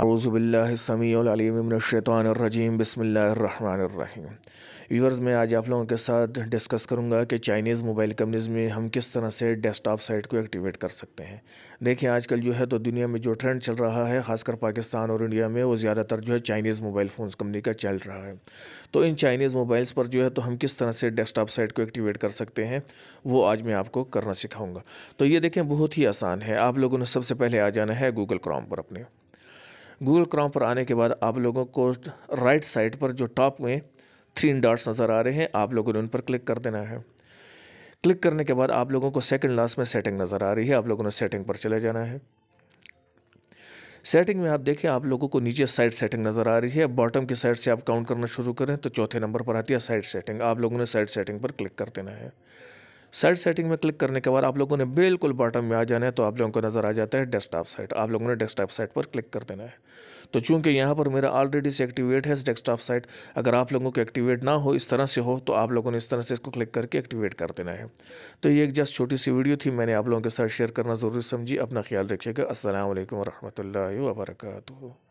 अरूज़बिल्लिसमीमशैतरजीम बसमीम व्यूवर्स मैं आज आप लोगों के साथ डिस्कस करूंगा कि चाइनीज़ मोबाइल कंपनीज़ में हम किस तरह से डेस्कटॉप साइट को एक्टिवेट कर सकते हैं देखिए आजकल जो है तो दुनिया में जो ट्रेंड चल रहा है ख़ासकर पाकिस्तान और इंडिया में वो ज़्यादातर जो है चाइनीज़ मोबाइल फ़ोन कंपनी का चल रहा है तो इन चाइनीज़ मोबाइल्स पर जो है तो हम किस तरह से डेस्कटॉप साइट को एक्टिवेट कर सकते हैं वो आज मैं आपको करना सिखाऊँगा तो ये देखें बहुत ही आसान है आप लोगों ने सबसे पहले आ जाना है गूगल क्रॉम पर अपने गूगल क्रोम पर आने के बाद आप लोगों को राइट साइड पर जो टॉप में थ्री डॉट्स नज़र आ रहे हैं आप लोगों ने उन पर क्लिक कर देना है क्लिक करने के बाद आप लोगों को सेकंड लास्ट में सेटिंग नज़र आ रही है आप लोगों ने सेटिंग पर चले जाना है सेटिंग में आप देखें आप लोगों को नीचे साइड सेटिंग नज़र आ रही है बॉटम की साइड से आप काउंट करना शुरू करें तो चौथे नंबर पर आती है साइड सेटिंग आप लोगों ने साइड सेटिंग पर क्लिक कर देना है साइड सेटिंग में क्लिक करने के बाद आप लोगों ने बिल्कुल बॉटम में आ जाना है तो आप लोगों को नज़र आ जाता है डेस्कटॉप साइट आप लोगों ने डेस्कटॉप साइट पर क्लिक कर देना है तो चूंकि यहाँ पर मेरा ऑलरेडी से एक्टिवेट है डेस्कटॉप साइट अगर आप लोगों को एक्टिवेट ना हो इस तरह से हो तो आप लोगों ने इस तरह से इसको क्लिक करके एक्टिवेट कर देना है तो ये एक जस्ट छोटी सी वीडियो थी मैंने आप लोगों के साथ शेयर करना ज़रूरी समझी अपना ख्याल रखिएगा असल वरहमल वर्का